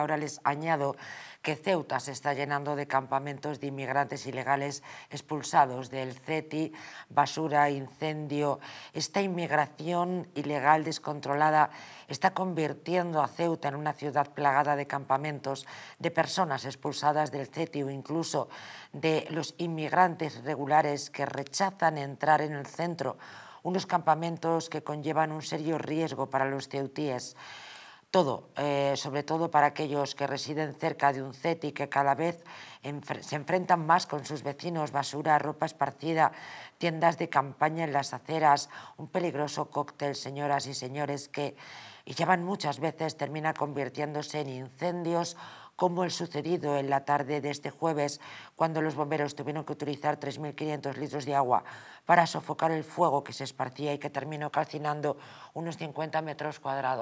Ahora les añado que Ceuta se está llenando de campamentos de inmigrantes ilegales expulsados del CETI, basura, incendio. Esta inmigración ilegal descontrolada está convirtiendo a Ceuta en una ciudad plagada de campamentos de personas expulsadas del CETI o incluso de los inmigrantes regulares que rechazan entrar en el centro, unos campamentos que conllevan un serio riesgo para los ceutíes todo, eh, sobre todo para aquellos que residen cerca de un CETI y que cada vez se enfrentan más con sus vecinos, basura, ropa esparcida, tiendas de campaña en las aceras, un peligroso cóctel, señoras y señores, que ya van muchas veces termina convirtiéndose en incendios como el sucedido en la tarde de este jueves, cuando los bomberos tuvieron que utilizar 3.500 litros de agua para sofocar el fuego que se esparcía y que terminó calcinando unos 50 metros cuadrados.